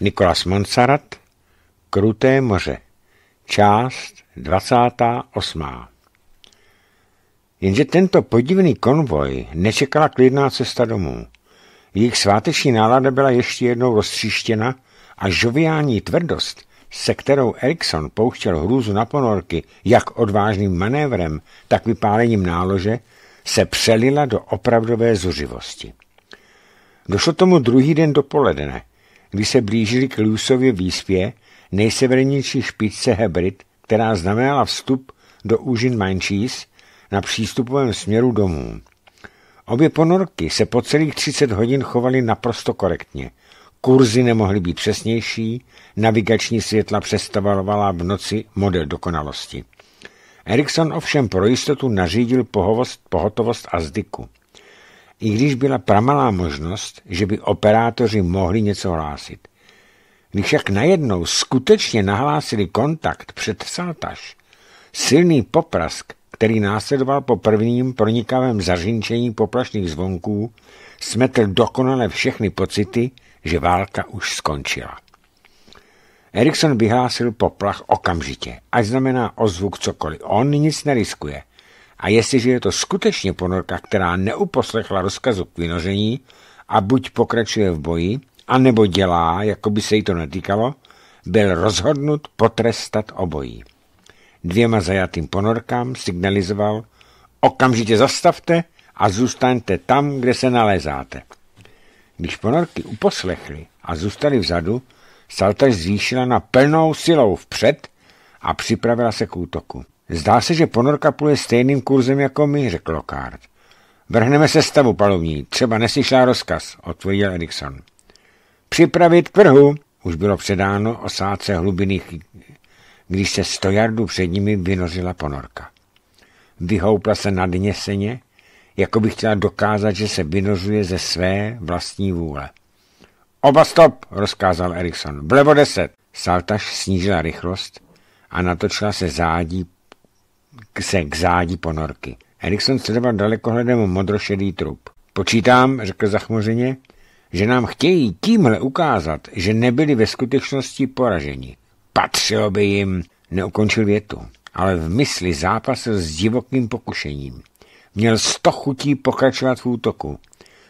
Nikolas Monsarat Kruté moře Část 28. Jenže tento podivný konvoj nečekala klidná cesta domů. Jejich sváteční nálada byla ještě jednou roztříštěna a žoviální tvrdost, se kterou Erikson pouštěl hrůzu na ponorky jak odvážným manévrem, tak vypálením nálože, se přelila do opravdové zuřivosti. Došlo tomu druhý den dopoledne – když se blížili k Lusově výspě, nejsevernější špičce Hebrid, která znamenala vstup do úžin Manchís na přístupovém směru domů. Obě ponorky se po celých 30 hodin chovaly naprosto korektně. Kurzy nemohly být přesnější, navigační světla přestavovala v noci model dokonalosti. Erikson ovšem pro jistotu nařídil pohovost, pohotovost a zdyku i když byla pramalá možnost, že by operátoři mohli něco hlásit. Když však najednou skutečně nahlásili kontakt před saltaž, silný poprask, který následoval po prvním pronikavém zařinčení poplašných zvonků, smetl dokonale všechny pocity, že válka už skončila. Erikson vyhlásil poplach okamžitě, až znamená ozvuk cokoliv. On nic neriskuje – a jestliže je to skutečně ponorka, která neuposlechla rozkazu k vynoření a buď pokračuje v boji, anebo dělá, jako by se jí to netýkalo, byl rozhodnut potrestat obojí. Dvěma zajatým ponorkám signalizoval, okamžitě zastavte a zůstaňte tam, kde se nalézáte. Když ponorky uposlechly a zůstaly vzadu, saltaž zvýšila na plnou silou vpřed a připravila se k útoku. Zdá se, že ponorka pluje stejným kurzem jako my, řekl Lockhart. Vrhneme se stavu palovní, třeba neslyšela rozkaz, odpověděl Erikson. Připravit k vrhu, už bylo předáno osádce hlubiných, když se sto jardů před nimi vynořila ponorka. Vyhoupla se nadněseně, jako by chtěla dokázat, že se vynořuje ze své vlastní vůle. Oba stop, rozkázal Erikson. Vlevo deset. Saltaš snížila rychlost a natočila se zádí k se k zádi ponorky. Erikson sledoval dalekohledem modrošedý trup. Počítám, řekl zachmořeně, že nám chtějí tímhle ukázat, že nebyli ve skutečnosti poraženi. Patřilo by jim, neukončil větu, ale v mysli zápasil s divokým pokušením. Měl sto chutí pokračovat v útoku.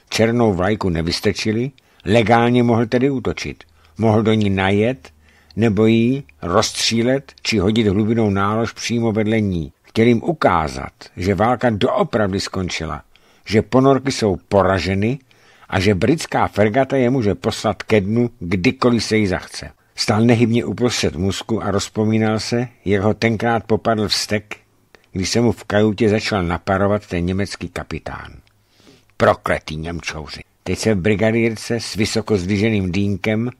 Černou vlajku nevystečili, legálně mohl tedy útočit. Mohl do ní najet nebo ji rozstřílet či hodit hlubinou nálož přímo vedle ní. Chtěl jim ukázat, že válka doopravdy skončila, že ponorky jsou poraženy a že britská fregata je může poslat ke dnu, kdykoliv se jí zachce. Stal nehybně uprostřed musku a rozpomínal se, jak ho tenkrát popadl vstek, když se mu v kajutě začal naparovat ten německý kapitán. Prokletý Němčouři! Teď se v brigadírce s vysoko zdviženým dýnkem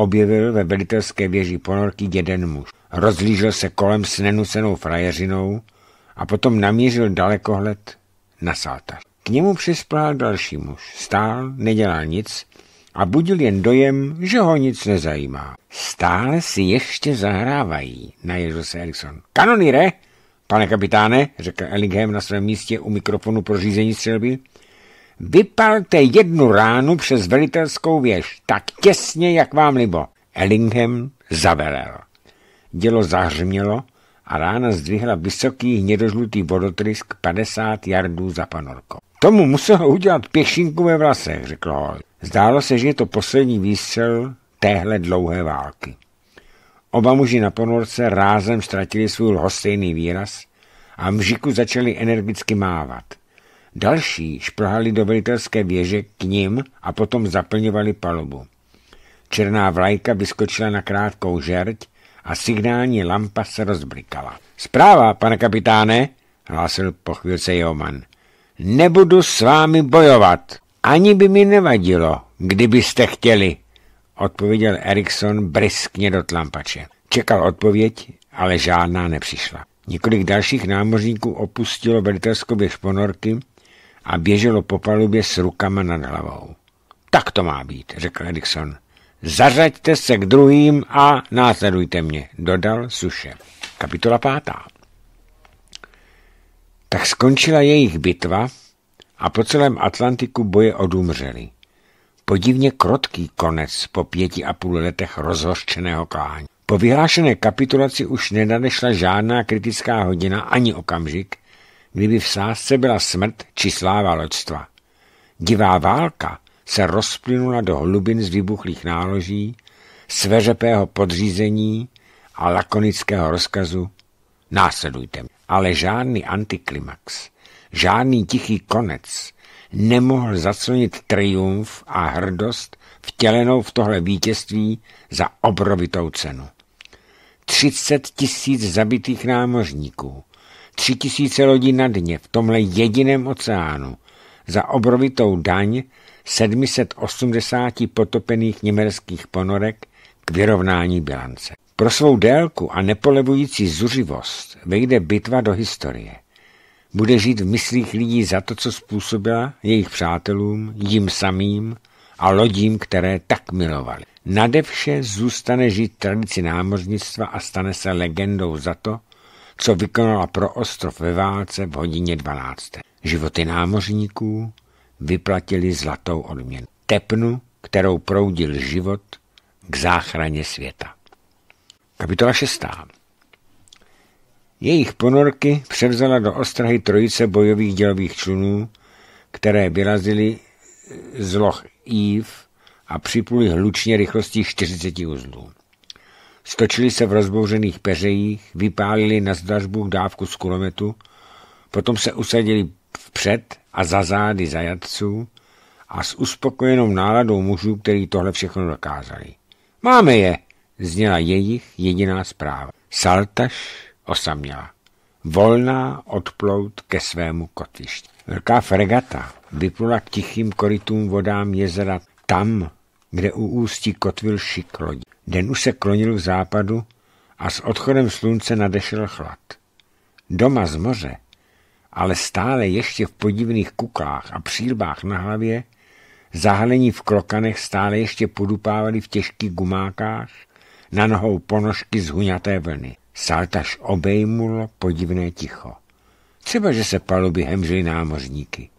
objevil ve velitelské věži ponorky jeden muž. Rozlížel se kolem s nenucenou frajeřinou a potom namířil dalekohled na sátař. K němu přisplál další muž. Stál, nedělal nic a budil jen dojem, že ho nic nezajímá. Stále si ještě zahrávají, naježil se Erikson. Kanonýre, pane kapitáne, řekl Ellingham na svém místě u mikrofonu pro řízení střelby, Vypalte jednu ránu přes velitelskou věž, tak těsně, jak vám libo. Ellingham zavelel. Dělo zahřmělo a rána zdvihla vysoký hnědožlutý vodotrysk 50 jardů za panorko. Tomu muselo udělat pěšinku ve vlasech, řekl Hall. Zdálo se, že je to poslední výstřel téhle dlouhé války. Oba muži na ponorce rázem ztratili svůj lhostejný výraz a mžiku začali energicky mávat. Další šplhali do velitelské věže k ním a potom zaplňovali palubu. Černá vlajka vyskočila na krátkou žerť a signální lampa se rozblikala. Zpráva, pane kapitáne, hlásil po chvílce Joman. Nebudu s vámi bojovat. Ani by mi nevadilo, kdybyste chtěli, odpověděl Erikson briskně do tlampače. Čekal odpověď, ale žádná nepřišla. Několik dalších námořníků opustilo velitelskou běž ponorky a běželo po palubě s rukama nad hlavou. Tak to má být, řekl Edikson. Zařaďte se k druhým a následujte mě, dodal Suše. Kapitola pátá. Tak skončila jejich bitva a po celém Atlantiku boje odumřeli. Podivně krotký konec po pěti a půl letech rozhořčeného klání. Po vyhlášené kapitulaci už nenadešla žádná kritická hodina ani okamžik, kdyby v sásce byla smrt či sláva loďstva. Divá válka se rozplynula do hlubin z vybuchlých náloží, sveřepého podřízení a lakonického rozkazu následujte. Ale žádný antiklimax, žádný tichý konec nemohl zaclnit triumf a hrdost vtělenou v tohle vítězství za obrovitou cenu. 30 tisíc zabitých námořníků, tři tisíce lodí na dně v tomhle jediném oceánu za obrovitou daň 780 potopených německých ponorek k vyrovnání bilance. Pro svou délku a nepolevující zuřivost vejde bitva do historie. Bude žít v myslích lidí za to, co způsobila jejich přátelům, jim samým a lodím, které tak milovali. Nade vše zůstane žít tradici námořnictva a stane se legendou za to, co vykonala pro ostrov ve válce v hodině 12. Životy námořníků vyplatili zlatou odměnu. Tepnu, kterou proudil život k záchraně světa. Kapitola 6. Jejich ponorky převzala do ostrahy trojice bojových dělových člunů, které vyrazily z loch Eve a připluli hlučně rychlostí 40 uzlů. Stočili se v rozbouřených peřejích, vypálili na zdařbu dávku z kulometu, potom se usadili vpřed a za zády zajatců a s uspokojenou náladou mužů, který tohle všechno dokázali. Máme je, zněla jejich jediná zpráva. Saltaš osaměla. Volná odplout ke svému kotvišti. Velká fregata vyplula k tichým korytům vodám jezera tam, kde u ústí kotvil šik lodí. Den už se klonil v západu a s odchodem slunce nadešel chlad. Doma z moře, ale stále ještě v podivných kuklách a přílbách na hlavě, zahalení v klokanech stále ještě podupávali v těžkých gumákách, na nohou ponožky z huňaté vlny. Saltaž obejmul podivné ticho. Třeba, že se paluby hemřily námořníky.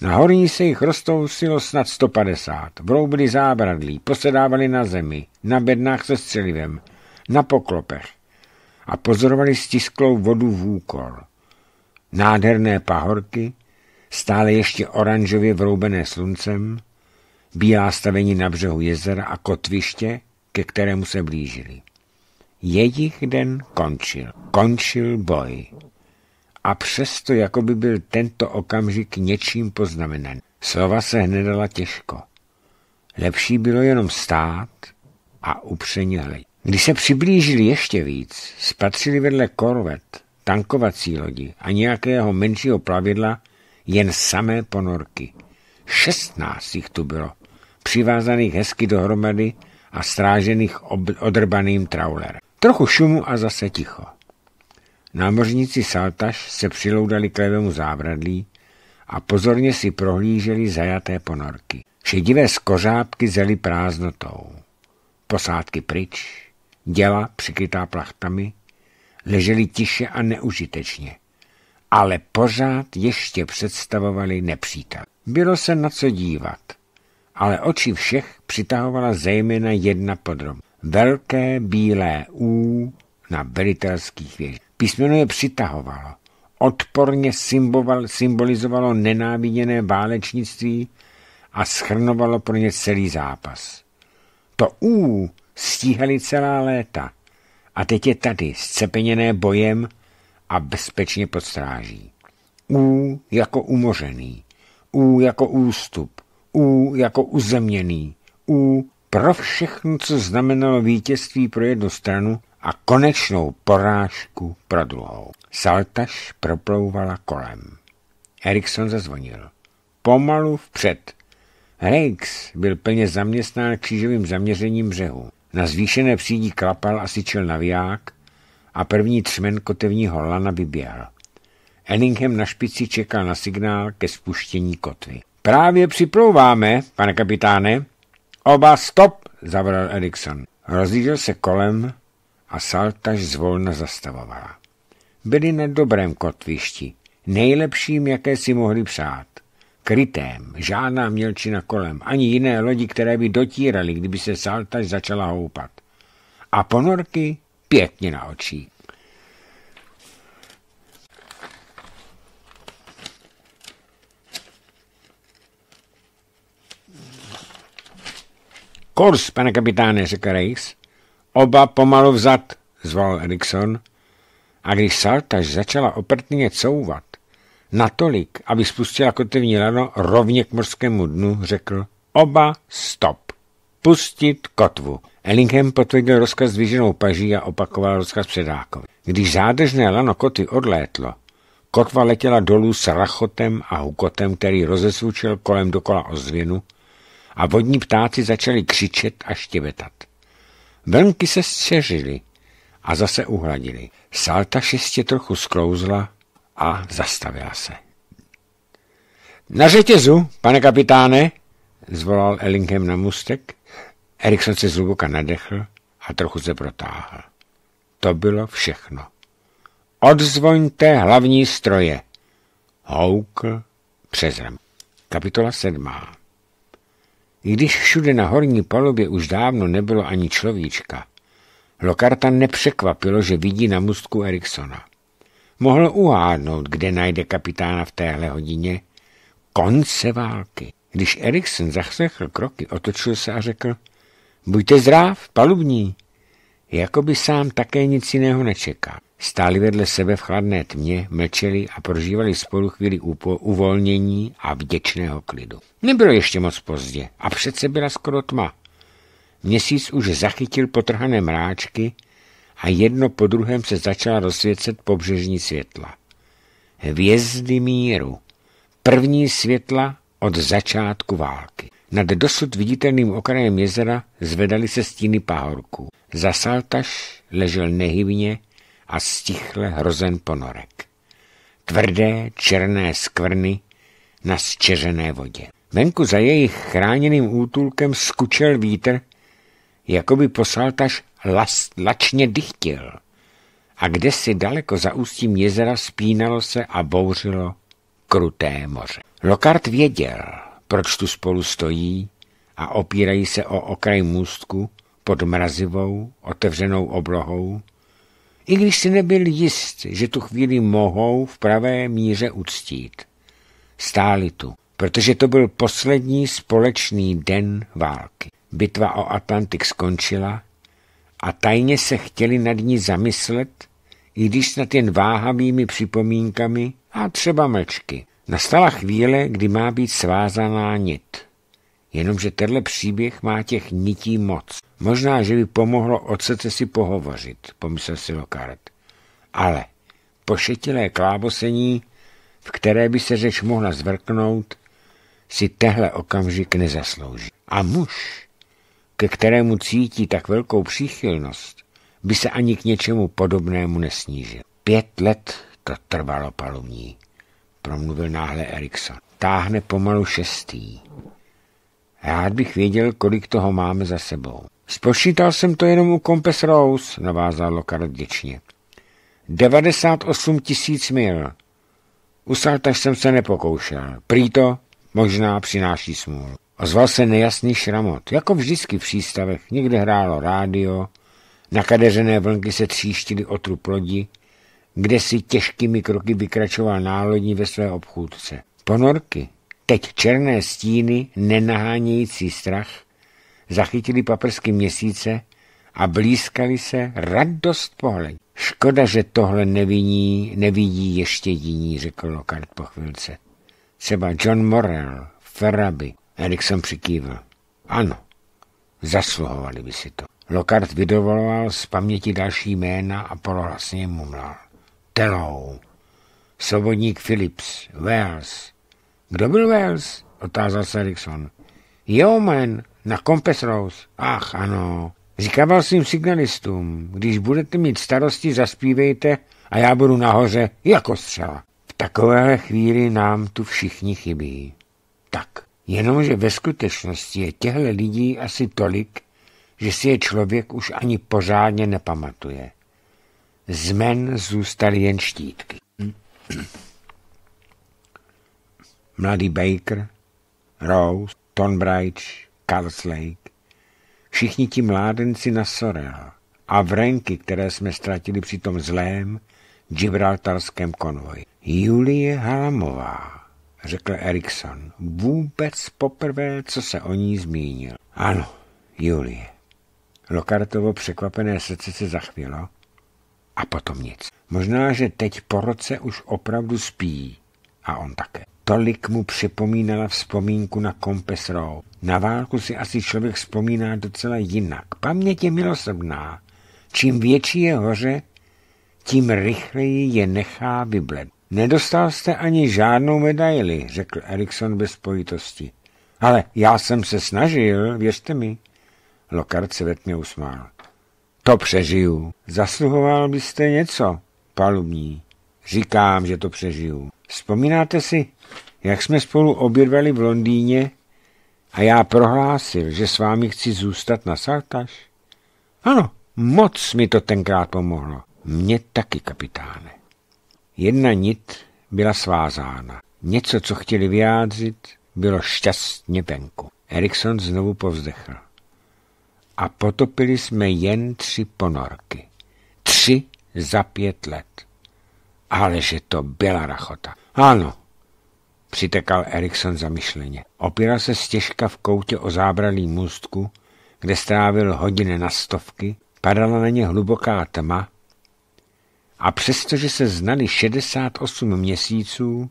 Z horní se jich roztousilo snad 150. Vroubili zábradlí, posedávali na zemi, na bednách se střelivem, na poklopech a pozorovali stisklou vodu v úkol. Nádherné pahorky, stále ještě oranžově vroubené sluncem, bílá stavení na břehu jezera a kotviště, ke kterému se blížili. Jejich den končil. Končil boj a přesto jako by byl tento okamžik něčím poznamenaný. Slova se hnedala těžko. Lepší bylo jenom stát a upřeně hledět. Když se přiblížili ještě víc, spatřili vedle korvet, tankovací lodi a nějakého menšího plavidla jen samé ponorky. Šestnáct jich tu bylo, přivázaných hezky dohromady a strážených odrbaným traulerem. Trochu šumu a zase ticho. Námořníci Saltaš se přiloudali k levému zábradlí a pozorně si prohlíželi zajaté ponorky. Šedivé skořápky zely prázdnotou. Posádky pryč, děla přikrytá plachtami, leželi tiše a neužitečně, ale pořád ještě představovali nepřítel. Bylo se na co dívat, ale oči všech přitahovala zejména jedna podrom. Velké bílé ú na velitelských věžích. Písmeno je přitahovalo. Odporně symboval, symbolizovalo nenáviděné válečnictví a schrnovalo pro ně celý zápas. To U stíhali celá léta a teď je tady, zcepeněné bojem a bezpečně pod stráží. U jako umořený, U jako ústup, U jako uzemněný, U pro všechno, co znamenalo vítězství pro jednu stranu a konečnou porážku pro druhou. Saltaš proplouvala kolem. Erikson zazvonil. Pomalu vpřed. Rex byl plně zaměstnán křížovým zaměřením břehu. Na zvýšené přídí klapal a syčil naviják a první třmen kotevního lana vyběhl. Ellingham na špici čekal na signál ke spuštění kotvy. Právě připlouváme, pane kapitáne. Oba stop, zavolal Erikson. Rozlížel se kolem, a saltaž zvolna zastavovala. Byli na dobrém kotvišti, nejlepším, jaké si mohli přát. Krytém, žádná mělčina kolem, ani jiné lodi, které by dotíraly, kdyby se saltaž začala houpat. A ponorky pěkně na očí. Kurs, pane kapitáne, řekl Reis. Oba pomalu vzad, zval Erikson. A když Saltaž začala oprtně couvat, natolik, aby spustila kotevní lano rovně k morskému dnu, řekl oba stop. Pustit kotvu. Ellingham potvrdil rozkaz dvíženou paží a opakoval rozkaz předákovi. Když zádržné lano koty odlétlo, kotva letěla dolů s rachotem a hukotem, který rozesvučil kolem dokola ozvěnu a vodní ptáci začali křičet a štěvetat. Vlnky se střežily a zase uhladily. Salta šestě trochu sklouzla a zastavila se. Na řetězu, pane kapitáne, zvolal Ellingham na mustek. Erikson se zluboka nadechl a trochu se protáhl. To bylo všechno. Odzvoňte hlavní stroje. Houkl přes Kapitola sedmá. I když všude na horní palubě už dávno nebylo ani človíčka, Lokarta nepřekvapilo, že vidí na mustku Eriksona. Mohl uhádnout, kde najde kapitána v téhle hodině. Konce války. Když Erikson zaslechl kroky, otočil se a řekl, buďte zdrav, palubní. Jakoby sám také nic jiného nečekal. Stáli vedle sebe v chladné tmě, mlčeli a prožívali spolu chvíli uvolnění a vděčného klidu. Nebylo ještě moc pozdě a přece byla skoro tma. Měsíc už zachytil potrhané mráčky a jedno po druhém se začala rozsvěcet pobřežní světla. Hvězdy míru. První světla od začátku války. Nad dosud viditelným okrajem jezera zvedaly se stíny pahorků. Za saltaš ležel nehybně a stichle hrozen ponorek. Tvrdé černé skvrny na zčeřené vodě. Venku za jejich chráněným útulkem skučel vítr, jako by posaltaž lačně dychtil. A kde si daleko za ústím jezera spínalo se a bouřilo kruté moře. Lokart věděl, proč tu spolu stojí a opírají se o okraj můstku pod mrazivou, otevřenou oblohou, i když si nebyl jist, že tu chvíli mohou v pravé míře uctít. Stáli tu, protože to byl poslední společný den války. Bitva o Atlantik skončila a tajně se chtěli nad ní zamyslet, i když snad jen váhavými připomínkami a třeba mlčky. Nastala chvíle, kdy má být svázaná nit. Jenomže tenhle příběh má těch nití moc. Možná, že by pomohlo srdce si pohovořit, pomyslel si Lokard. Ale pošetilé klábosení, v které by se řeč mohla zvrknout, si tehle okamžik nezaslouží. A muž, ke kterému cítí tak velkou příchylnost, by se ani k něčemu podobnému nesnížil. Pět let to trvalo palumní, promluvil náhle Erikson. Táhne pomalu šestý. Rád bych věděl, kolik toho máme za sebou. Spočítal jsem to jenom u Kompes Rose, navázal Lokar vděčně. 98 tisíc mil. U Saltaž jsem se nepokoušel. Prý to možná přináší smůlu. Ozval se nejasný šramot. Jako vždycky v přístavech někde hrálo rádio, nakadeřené vlnky se tříštily o trup lodi, kde si těžkými kroky vykračoval nálodní ve své obchůdce. Ponorky, teď černé stíny, nenahánějící strach, zachytili paprsky měsíce a blízkali se radost pohled. Škoda, že tohle neviní, nevidí ještě jiní, řekl Lockhart po chvilce. Třeba John Morrell, Ferraby, Erickson přikývil. Ano, zasluhovali by si to. Lockhart vydovoloval z paměti další jména a polohlasně mumlal. Telou, Svobodník Phillips, Wells, kdo byl Wells? Otázal se Erickson. Yeoman na Compass Rose. Ach, ano. Říkával svým signalistům, když budete mít starosti, zaspívejte a já budu nahoře jako střela. V takové chvíli nám tu všichni chybí. Tak, jenomže ve skutečnosti je těhle lidí asi tolik, že si je člověk už ani pořádně nepamatuje. Z men zůstaly jen štítky. Hm. Mladý Baker, Rose, Tonbridge, Carslake. Všichni ti mládenci na Sorel a vrenky, které jsme ztratili při tom zlém gibraltarském konvoji. Julie Halamová, řekl Erikson, vůbec poprvé, co se o ní zmínil. Ano, Julie. Lokartovo překvapené srdce se zachvělo a potom nic. Možná, že teď po roce už opravdu spí a on také. Tolik mu připomínala vzpomínku na Compass Row. Na válku si asi člověk vzpomíná docela jinak. Paměť je milosrdná. Čím větší je hoře, tím rychleji je nechá vybled. Nedostal jste ani žádnou medaili, řekl Erikson bez spojitosti. Ale já jsem se snažil, věřte mi. Lokard se vetně usmál. To přežiju. Zasluhoval byste něco, palubní. Říkám, že to přežiju. Vzpomínáte si, jak jsme spolu obědvali v Londýně a já prohlásil, že s vámi chci zůstat na saltaž? Ano, moc mi to tenkrát pomohlo. Mně taky, kapitáne. Jedna nit byla svázána. Něco, co chtěli vyjádřit, bylo šťastně venku. Erikson znovu povzdechl. A potopili jsme jen tři ponorky. Tři za pět let. Ale že to byla rachota. Ano, přitekal Erikson zamyšleně. Opíral se stěžka v koutě o zábradlý můstku, kde strávil hodiny na stovky, padala na ně hluboká tma a přestože se znali 68 měsíců,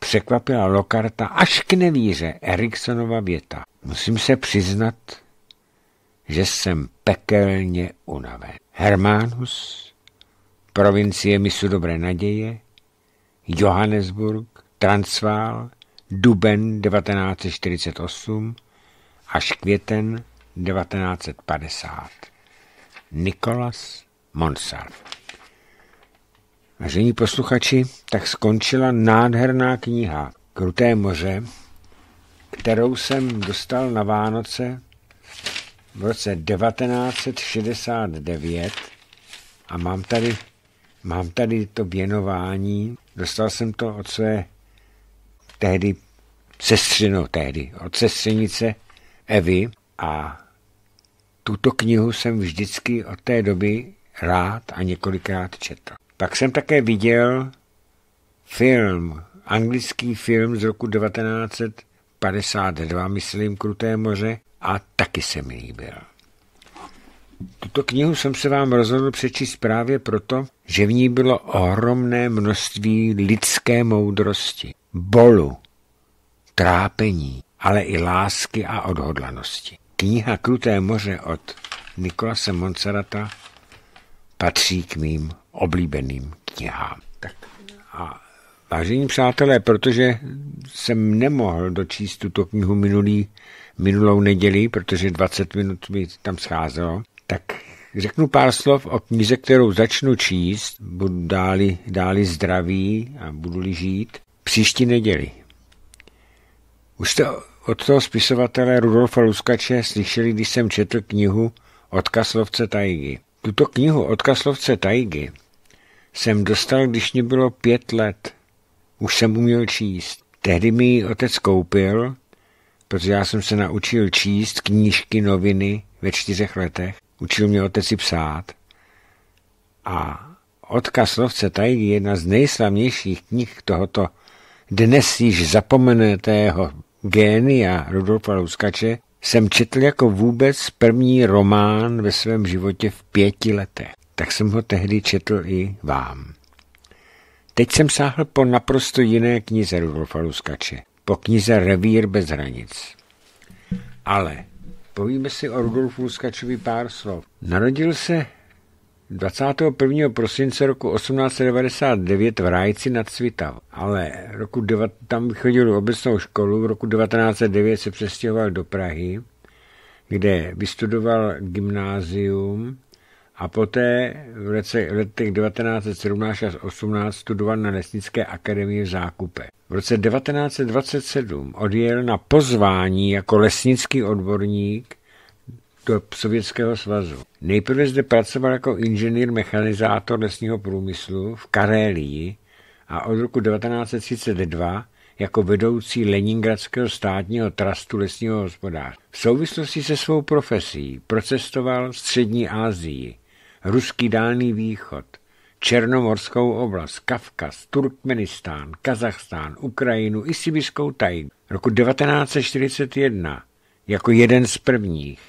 překvapila Lokarta až k nevíře Eriksonova věta. Musím se přiznat, že jsem pekelně unaven. Hermánus provincie Misu Dobré naděje, Johannesburg, Transvaal, duben 1948 až květen 1950. Nikolas Monsal. Vážení posluchači, tak skončila nádherná kniha Kruté moře, kterou jsem dostal na Vánoce v roce 1969 a mám tady Mám tady to věnování, dostal jsem to od své tehdy sestřino tehdy, od sestřenice Evy a tuto knihu jsem vždycky od té doby rád a několikrát četl. Pak jsem také viděl film, anglický film z roku 1952, myslím, Kruté moře, a taky se mi líbil. Tuto knihu jsem se vám rozhodl přečíst právě proto, že v ní bylo ohromné množství lidské moudrosti, bolu, trápení, ale i lásky a odhodlanosti. Kniha Kruté moře od Nikolase Monserata patří k mým oblíbeným knihám. Tak a vážení přátelé, protože jsem nemohl dočíst tuto knihu minulý, minulou neděli, protože 20 minut mi tam scházelo, tak řeknu pár slov o knize, kterou začnu číst, budu dáli, dáli zdraví a budu-li žít, příští neděli. Už jste od toho spisovatele Rudolfa Luskače slyšeli, když jsem četl knihu Odkaz lovce Tajgy. Tuto knihu Odkaz lovce Tajgy jsem dostal, když mě bylo pět let. Už jsem uměl číst. Tehdy mi ji otec koupil, protože já jsem se naučil číst knížky, noviny ve čtyřech letech. Učil mě otec si psát. A odkaz lovce Tajdy je jedna z nejslavnějších knih tohoto dnes již zapomenutého génia Rudolfa Luskače, jsem četl jako vůbec první román ve svém životě v pěti letech. Tak jsem ho tehdy četl i vám. Teď jsem sáhl po naprosto jiné knize Rudolfa Luskače, po knize Revír bez hranic. Ale Povíme si o Rudolfu Luskačovi pár slov. Narodil se 21. prosince roku 1899 v Rájci nad Svitav, ale roku 9, tam chodil obecnou školu, v roku 1909 se přestěhoval do Prahy, kde vystudoval gymnázium a poté v, roce, v letech 1917 až 18 studoval na Lesnické akademii v Zákupe. V roce 1927 odjel na pozvání jako lesnický odborník do Sovětského svazu. Nejprve zde pracoval jako inženýr mechanizátor lesního průmyslu v Karélii a od roku 1932 jako vedoucí Leningradského státního trastu lesního hospodářství. V souvislosti se svou profesí procestoval v Střední Asii ruský dálný východ, Černomorskou oblast, Kavkaz, Turkmenistán, Kazachstán, Ukrajinu i sibiskou tajgu. Roku 1941 jako jeden z prvních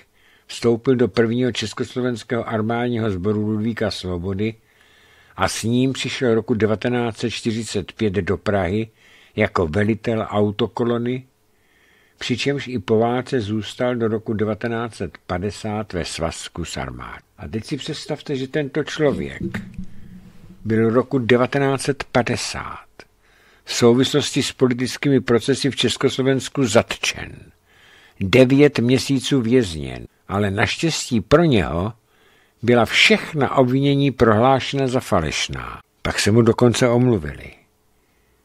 vstoupil do prvního československého armádního sboru Ludvíka Svobody a s ním přišel roku 1945 do Prahy jako velitel autokolony přičemž i po válce zůstal do roku 1950 ve svazku s armád. A teď si představte, že tento člověk byl roku 1950 v souvislosti s politickými procesy v Československu zatčen. Devět měsíců vězněn, ale naštěstí pro něho byla všechna obvinění prohlášena za falešná. Pak se mu dokonce omluvili.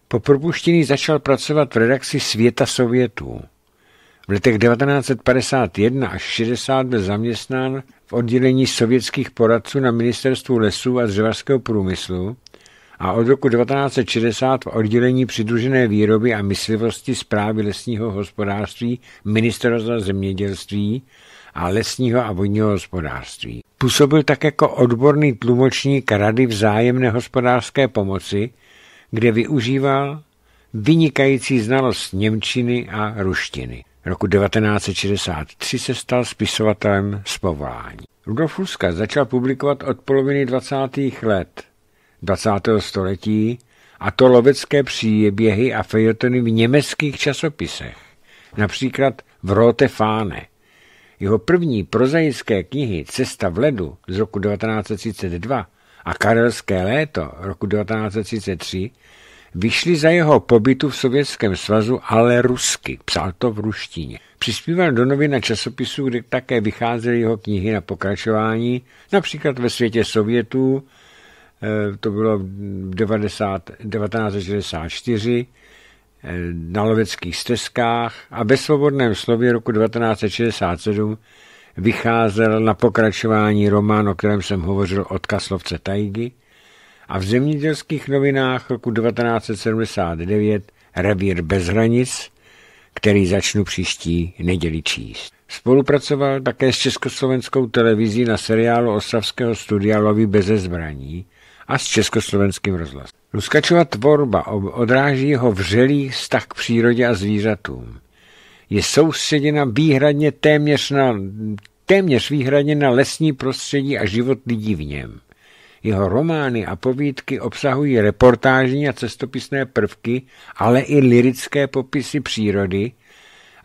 Po propuštění začal pracovat v redakci Světa Sovětů. V letech 1951 až 60 byl zaměstnán v oddělení sovětských poradců na ministerstvu lesů a dřevařského průmyslu a od roku 1960 v oddělení přidružené výroby a myslivosti zprávy lesního hospodářství ministerstva zemědělství a lesního a vodního hospodářství. Působil tak jako odborný tlumočník Rady vzájemné hospodářské pomoci, kde využíval vynikající znalost Němčiny a ruštiny roku 1963 se stal spisovatelem z povolání. Rudolf Huska začal publikovat od poloviny 20. let 20. století a to lovecké příběhy a fejotony v německých časopisech, například v Rote Fáne. Jeho první prozaické knihy Cesta v ledu z roku 1932 a Karelské léto roku 1933 vyšly za jeho pobytu v Sovětském svazu, ale rusky, psal to v ruštině. Přispíval do novin a časopisů, kde také vycházely jeho knihy na pokračování, například ve světě Sovětů, eh, to bylo v 90, 1964, eh, na loveckých stezkách a ve svobodném slově roku 1967 vycházel na pokračování román, o kterém jsem hovořil, od Kaslovce Tajgy, a v zemědělských novinách roku 1979 Revír bez hranic, který začnu příští neděli číst. Spolupracoval také s československou televizí na seriálu Ostravského studia Lovy beze zbraní a s československým rozhlasem. Luskačova tvorba odráží jeho vřelý vztah k přírodě a zvířatům. Je soustředěna výhradně téměř na téměř výhradně na lesní prostředí a život lidí v něm. Jeho romány a povídky obsahují reportážní a cestopisné prvky, ale i lirické popisy přírody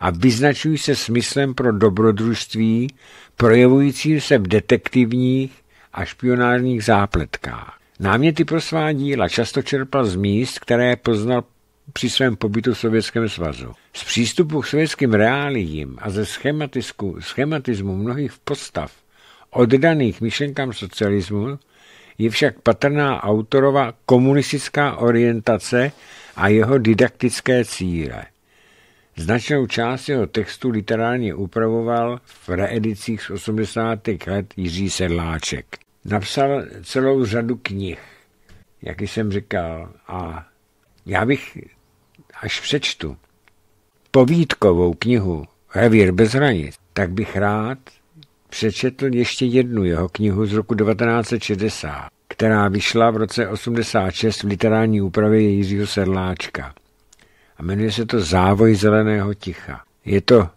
a vyznačují se smyslem pro dobrodružství, projevujícím se v detektivních a špionážních zápletkách. Náměty pro svá díla často čerpal z míst, které poznal při svém pobytu v Sovětském svazu. Z přístupu k sovětským reáliím a ze schematismu mnohých postav oddaných myšlenkám socialismu je však patrná autorova komunistická orientace a jeho didaktické cíle. Značnou část jeho textu literárně upravoval v reedicích z 80. let Jiří Sedláček. Napsal celou řadu knih, jak jsem říkal, a já bych až přečtu povídkovou knihu Revír bez hranic, tak bych rád přečetl ještě jednu jeho knihu z roku 1960, která vyšla v roce 86 v literární úpravě Jiřího Sedláčka. A jmenuje se to Závoj zeleného ticha. Je to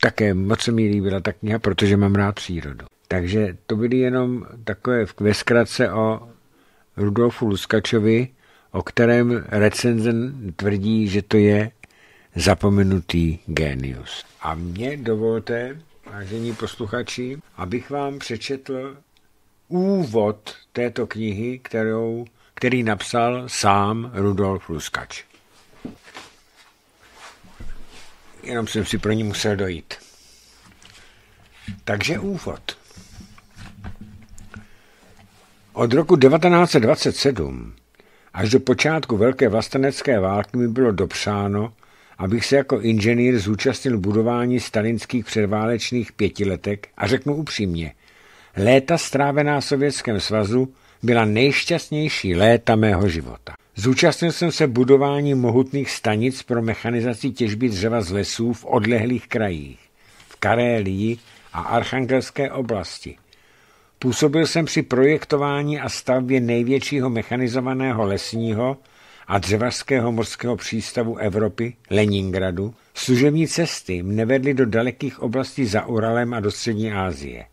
také moc mi líbila ta kniha, protože mám rád přírodu. Takže to byly jenom takové ve zkratce o Rudolfu Luskačovi, o kterém recenzen tvrdí, že to je zapomenutý génius. A mě dovolte, vážení posluchači, abych vám přečetl úvod této knihy, kterou, který napsal sám Rudolf Luskač. Jenom jsem si pro ní musel dojít. Takže úvod. Od roku 1927 až do počátku Velké vlastenecké války mi bylo dopřáno, abych se jako inženýr zúčastnil budování stalinských předválečných pětiletek a řeknu upřímně, léta strávená v Sovětském svazu byla nejšťastnější léta mého života. Zúčastnil jsem se budování mohutných stanic pro mechanizaci těžby dřeva z lesů v odlehlých krajích, v Karélii a Archangelské oblasti. Působil jsem při projektování a stavbě největšího mechanizovaného lesního a dřevařského mořského přístavu Evropy, Leningradu, služební cesty mne vedly do dalekých oblastí za Uralem a do Střední Asie.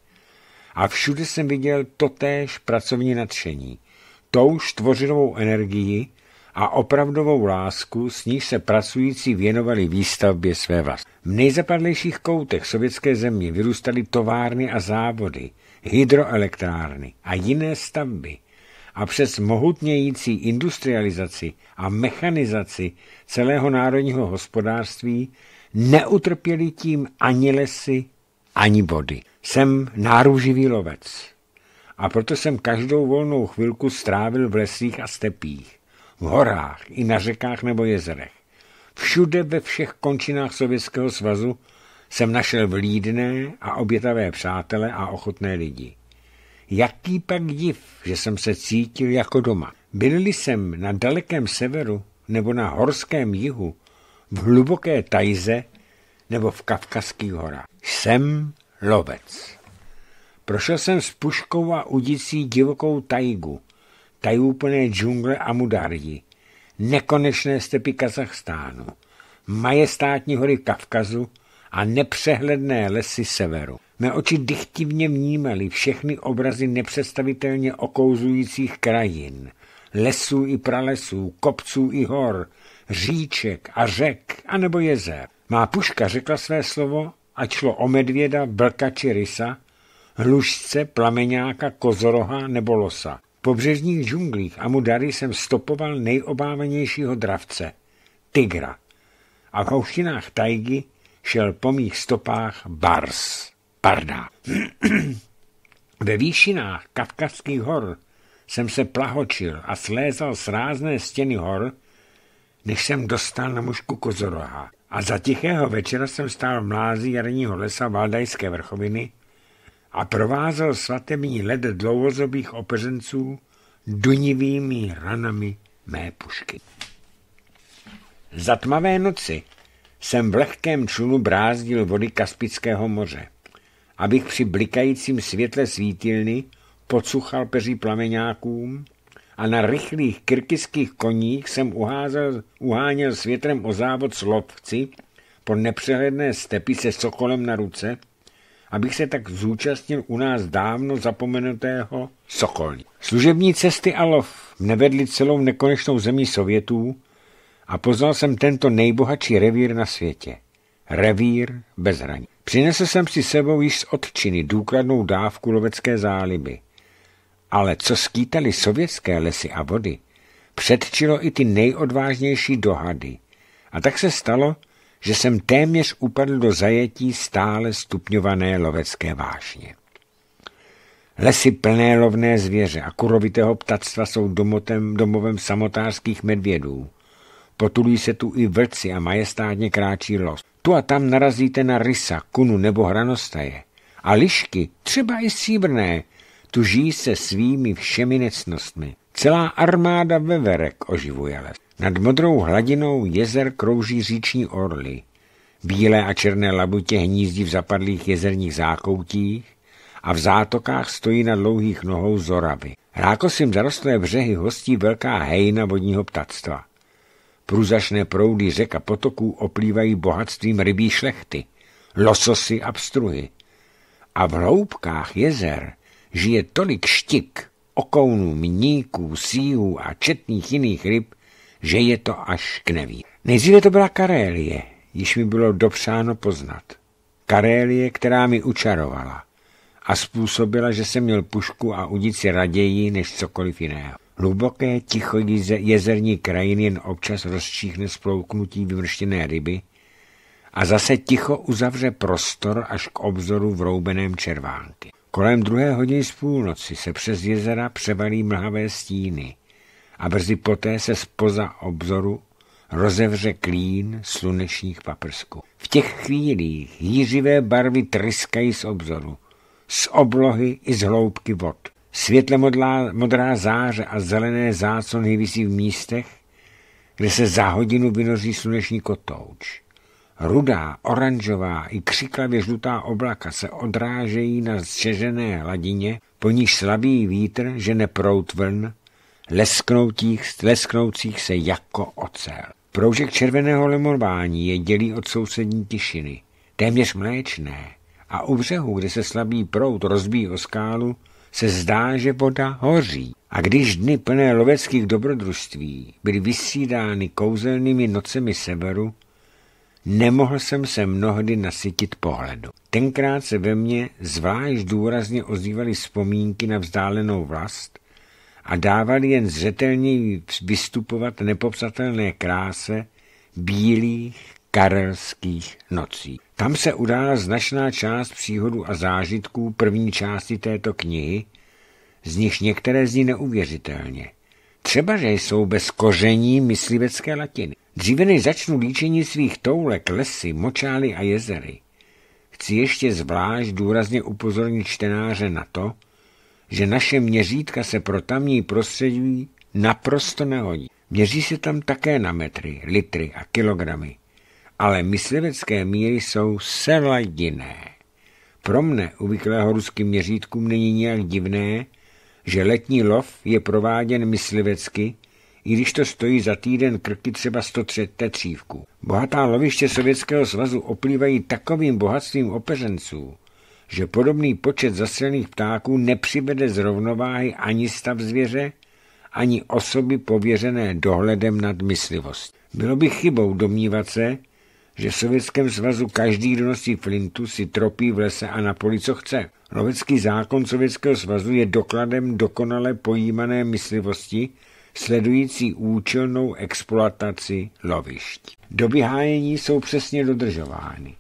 A všude jsem viděl totéž pracovní nadšení, touž tvořinovou energii a opravdovou lásku, s níž se pracující věnovali výstavbě své vlasti. V nejzapadlejších koutech sovětské země vyrůstaly továrny a závody, hydroelektrárny a jiné stavby, a přes mohutnějící industrializaci a mechanizaci celého národního hospodářství neutrpěli tím ani lesy, ani body. Jsem náruživý lovec a proto jsem každou volnou chvilku strávil v lesích a stepích, v horách i na řekách nebo jezerech. Všude ve všech končinách Sovětského svazu jsem našel vlídné a obětavé přátele a ochotné lidi. Jaký pak div, že jsem se cítil jako doma. Byl jsem na dalekém severu nebo na horském jihu, v hluboké tajze nebo v Kavkazských horách. Jsem lovec. Prošel jsem s puškou a udicí divokou tajgu, tajúplné džungle a mudárdi, nekonečné stepy Kazachstánu, majestátní hory Kavkazu a nepřehledné lesy severu. Mé oči dychtivně vnímaly všechny obrazy nepředstavitelně okouzujících krajin, lesů i pralesů, kopců i hor, říček a řek, anebo jezer. Má puška řekla své slovo a šlo o medvěda, blka či rysa, hlušce, plameňáka, kozoroha nebo losa. Po břežních džunglích a dary jsem stopoval nejobávanějšího dravce, tygra, A v houštinách tajgy šel po mých stopách bars parda. Ve výšinách Kavkazských hor jsem se plahočil a slézal rázné stěny hor, než jsem dostal na mužku kozoroha. A za tichého večera jsem stál v mlázi jarního lesa Valdajské vrchoviny a provázel svatební led dlouhozobých opeřenců dunivými ranami mé pušky. Za tmavé noci jsem v lehkém člunu brázdil vody Kaspického moře abych při blikajícím světle svítilny pocuchal peří plameňákům a na rychlých kirkyských koních jsem uházel, uháněl světlem o závod slovci po nepřehledné stepy se sokolem na ruce, abych se tak zúčastnil u nás dávno zapomenutého Sokolní. Služební cesty a lov nevedly celou nekonečnou zemí Sovětů a poznal jsem tento nejbohatší revír na světě revír bez hraní. Přinesl jsem si sebou již z odčiny důkladnou dávku lovecké záliby. Ale co skýtali sovětské lesy a vody, předčilo i ty nejodvážnější dohady. A tak se stalo, že jsem téměř upadl do zajetí stále stupňované lovecké vášně. Lesy plné lovné zvěře a kurovitého ptactva jsou domotem, domovem samotářských medvědů – Potulují se tu i vlci a majestátně kráčí los. Tu a tam narazíte na rysa, kunu nebo hranostaje. A lišky, třeba i síbrné, tu žijí se svými všemi necnostmi. Celá armáda veverek oživuje les. Nad modrou hladinou jezer krouží říční orly. Bílé a černé labutě hnízdí v zapadlých jezerních zákoutích a v zátokách stojí na dlouhých nohou zoravy. Rákosím zarostlé břehy hostí velká hejna vodního ptactva. Průzašné proudy řek a potoků oplývají bohatstvím rybí šlechty, lososy a pstruhy. A v hloubkách jezer žije tolik štik, okounů, mníků, síhů a četných jiných ryb, že je to až k neví. Nejdříve to byla Karélie, již mi bylo dopřáno poznat. Karélie, která mi učarovala a způsobila, že jsem měl pušku a udici raději než cokoliv jiného. Hluboké ticho jezerní krajiny jen občas rozčíchne splouknutí vymrštěné ryby a zase ticho uzavře prostor až k obzoru vroubeném červánky. Kolem druhé hodiny z půlnoci se přes jezera převalí mlhavé stíny a brzy poté se spoza obzoru rozevře klín slunečních paprsků. V těch chvílích hýřivé barvy tryskají z obzoru, z oblohy i z hloubky vod. Světle modlá, modrá záře a zelené záclony visí v místech, kde se za hodinu vynoří sluneční kotouč. Rudá, oranžová i křiklavě žlutá oblaka se odrážejí na střežené hladině, po níž slabý vítr, že neprout vln, lesknoutích, lesknoucích se jako ocel. Proužek červeného lemování je dělí od sousední tišiny, téměř mléčné, a u břehu, kde se slabý prout rozbíjí o skálu, se zdá, že voda hoří. A když dny plné loveckých dobrodružství byly vysídány kouzelnými nocemi severu, nemohl jsem se mnohdy nasytit pohledu. Tenkrát se ve mně zvlášť důrazně ozývaly vzpomínky na vzdálenou vlast a dávali jen zřetelněji vystupovat nepopsatelné kráse bílých, karelských nocí. Tam se udála značná část příhodu a zážitků první části této knihy, z nich některé zní neuvěřitelně. Třeba, že jsou bez koření myslivecké latiny. Dříve než začnu líčení svých toulek, lesy, močály a jezery, chci ještě zvlášť důrazně upozornit čtenáře na to, že naše měřítka se pro tamní prostředí naprosto nehodí. Měří se tam také na metry, litry a kilogramy ale myslivecké míry jsou zcela jiné. Pro mne, uvyklého ruským měřítkům, není nijak divné, že letní lov je prováděn myslivecky, i když to stojí za týden krky třeba 103 tetřívku. Bohatá loviště Sovětského svazu oplývají takovým bohatstvím opeřenců, že podobný počet zastřelených ptáků nepřivede z rovnováhy ani stav zvěře, ani osoby pověřené dohledem nad myslivost. Bylo by chybou domnívat se, že v Sovětském svazu každý, kdo nosí flintu, si tropí v lese a na poli, co chce. Lovecký zákon Sovětského svazu je dokladem dokonale pojímané myslivosti, sledující účelnou exploataci lovišť. Dobyhájení jsou přesně dodržovány.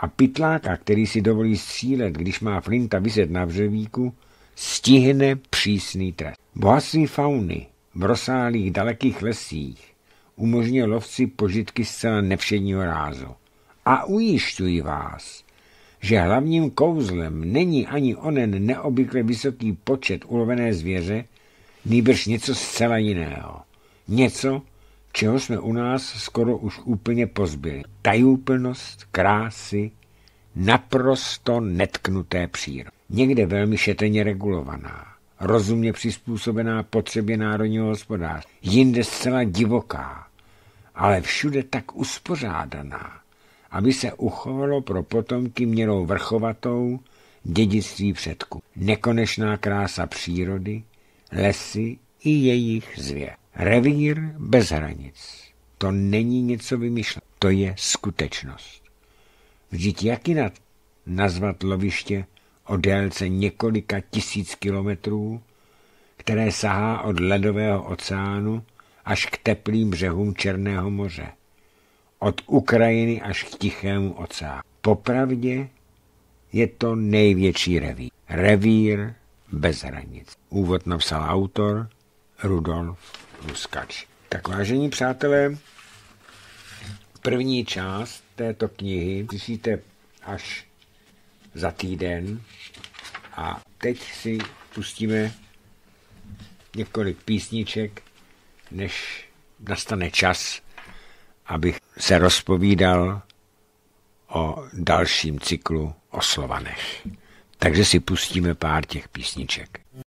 A pitláka, který si dovolí střílet, když má flinta vyset na břevíku, stihne přísný trest. Bohatství fauny v rozsáhlých dalekých lesích umožňuje lovci požitky zcela nevšedního rázu. A ujišťuji vás, že hlavním kouzlem není ani onen neobykle vysoký počet ulovené zvěře, nýbrž něco zcela jiného. Něco, čeho jsme u nás skoro už úplně pozbyli. Tajúplnost, krásy, naprosto netknuté přírody. Někde velmi šetrně regulovaná, rozumně přizpůsobená potřebě národního hospodářství, jinde zcela divoká, ale všude tak uspořádaná, aby se uchovalo pro potomky měrou vrchovatou dědictví předku. Nekonečná krása přírody, lesy i jejich zvě. Revír bez hranic. To není něco vymyšlené, to je skutečnost. Vždyť jak jinak nazvat loviště o délce několika tisíc kilometrů, které sahá od ledového oceánu až k teplým břehům Černého moře, od Ukrajiny až k Tichému oceánu. Popravdě je to největší revír. Revír bez hranic. Úvod napsal autor Rudolf Ruskač. Tak vážení přátelé, první část této knihy slyšíte až za týden a teď si pustíme několik písniček než nastane čas, abych se rozpovídal o dalším cyklu o Slovanech. Takže si pustíme pár těch písniček.